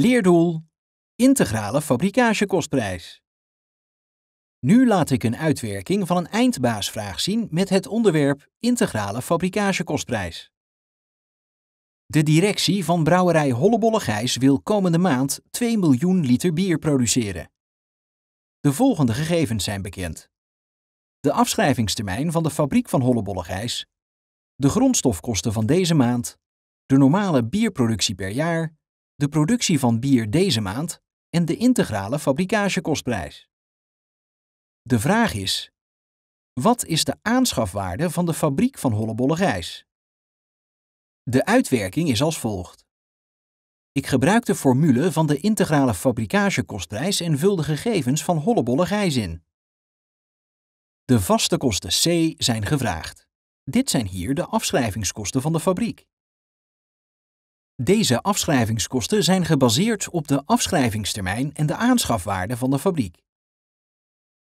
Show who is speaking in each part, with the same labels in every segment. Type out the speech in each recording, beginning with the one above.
Speaker 1: Leerdoel: integrale fabrikagekostprijs. Nu laat ik een uitwerking van een eindbaasvraag zien met het onderwerp integrale fabrikagekostprijs. De directie van brouwerij Hollebollegijs wil komende maand 2 miljoen liter bier produceren. De volgende gegevens zijn bekend. De afschrijvingstermijn van de fabriek van Hollebollegijs, de grondstofkosten van deze maand, de normale bierproductie per jaar de productie van bier deze maand en de integrale fabrikagekostprijs. De vraag is: wat is de aanschafwaarde van de fabriek van Hollebolle Gijs? De uitwerking is als volgt. Ik gebruik de formule van de integrale fabrikagekostprijs en vul de gegevens van Hollebolle Gijs in. De vaste kosten C zijn gevraagd. Dit zijn hier de afschrijvingskosten van de fabriek. Deze afschrijvingskosten zijn gebaseerd op de afschrijvingstermijn en de aanschafwaarde van de fabriek.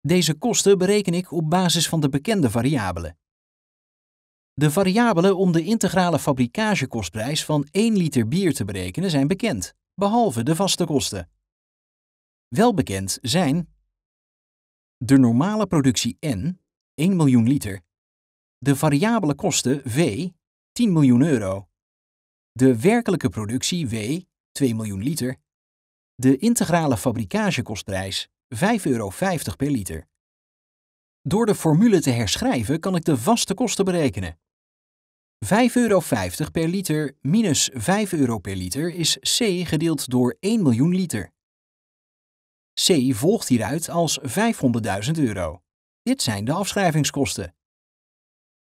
Speaker 1: Deze kosten bereken ik op basis van de bekende variabelen. De variabelen om de integrale fabrikagekostprijs van 1 liter bier te berekenen zijn bekend, behalve de vaste kosten. Wel bekend zijn de normale productie N, 1 miljoen liter, de variabele kosten V, 10 miljoen euro, de werkelijke productie W 2 miljoen liter, de integrale fabrikagekostprijs 5,50 euro per liter. Door de formule te herschrijven kan ik de vaste kosten berekenen. 5,50 euro per liter minus 5 euro per liter is C gedeeld door 1 miljoen liter. C volgt hieruit als 500.000 euro. Dit zijn de afschrijvingskosten.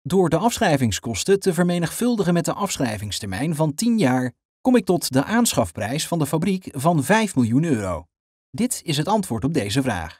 Speaker 1: Door de afschrijvingskosten te vermenigvuldigen met de afschrijvingstermijn van 10 jaar kom ik tot de aanschafprijs van de fabriek van 5 miljoen euro. Dit is het antwoord op deze vraag.